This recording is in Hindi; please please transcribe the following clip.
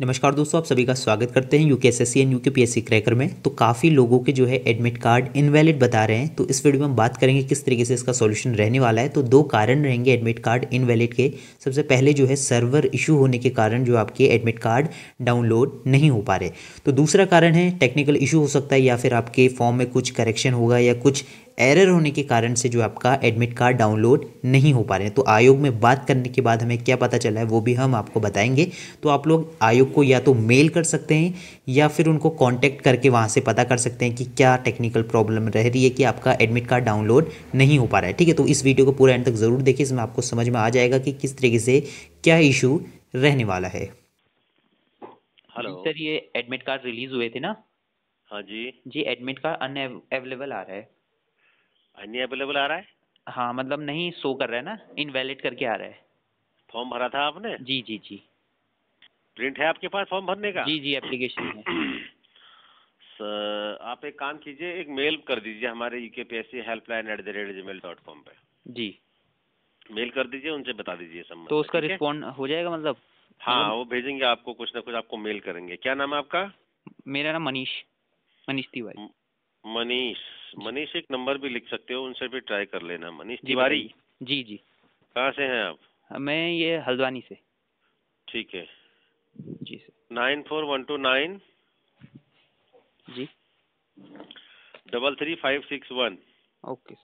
नमस्कार दोस्तों आप सभी का स्वागत करते हैं U K S S C and U K P S C cracker में तो काफ़ी लोगों के जो है एडमिट कार्ड इनवैलिड बता रहे हैं तो इस वीडियो में हम बात करेंगे किस तरीके से इसका सॉल्यूशन रहने वाला है तो दो कारण रहेंगे एडमिट कार्ड इनवैलिड के सबसे पहले जो है सर्वर इशू होने के कारण जो आपके एडमिट कार्ड डाउनलोड नहीं हो पा रहे तो दूसरा कारण है टेक्निकल इशू हो सकता है या फिर आपके फॉर्म में कुछ करेक्शन होगा या कुछ एरर होने के कारण से जो आपका एडमिट कार्ड डाउनलोड नहीं हो पा रहे हैं तो आयोग में बात करने के बाद हमें क्या पता चला है वो भी हम आपको बताएंगे तो आप लोग आयोग को या तो मेल कर सकते हैं या फिर उनको कॉन्टैक्ट करके वहाँ से पता कर सकते हैं कि क्या टेक्निकल प्रॉब्लम रह रही है कि आपका एडमिट कार्ड डाउनलोड नहीं हो पा रहा है ठीक है तो इस वीडियो को पूरा एंड तक ज़रूर देखिए इसमें आपको समझ में आ जाएगा कि किस तरीके से क्या इशू रहने वाला है हेलो सर ये एडमिट कार्ड रिलीज हुए थे ना हाँ जी जी एडमिट कार्ड अनअवेलेबल आ रहा है अन्य अवेलेबल आ रहा है हाँ मतलब नहीं शो कर रहा है ना इनवैलिड करके आ रहा है फॉर्म भरा था आपने जी जी जी प्रिंट है आपके पास फॉर्म भरने का जी जी एप्लीकेशन है सर आप एक काम कीजिए एक मेल कर दीजिए हमारे U K P S C helpline at the rate Gmail dot com पर जी मेल कर दीजिए उनसे बता दीजिए सब तो उसका रिस्पॉन्ड हो जाएगा मतलब हाँ मतलब वो भेजेंगे आपको कुछ ना कुछ आपको मेल करेंगे क्या नाम है आपका मेरा नाम मनीष मनीष तिवारी मनीष मनीष एक नंबर भी लिख सकते हो उनसे भी ट्राई कर लेना मनीष तिवारी जी जी कहाँ से हैं आप मैं ये हल्द्वानी से ठीक है जी sir nine four one two nine जी double three five six one okay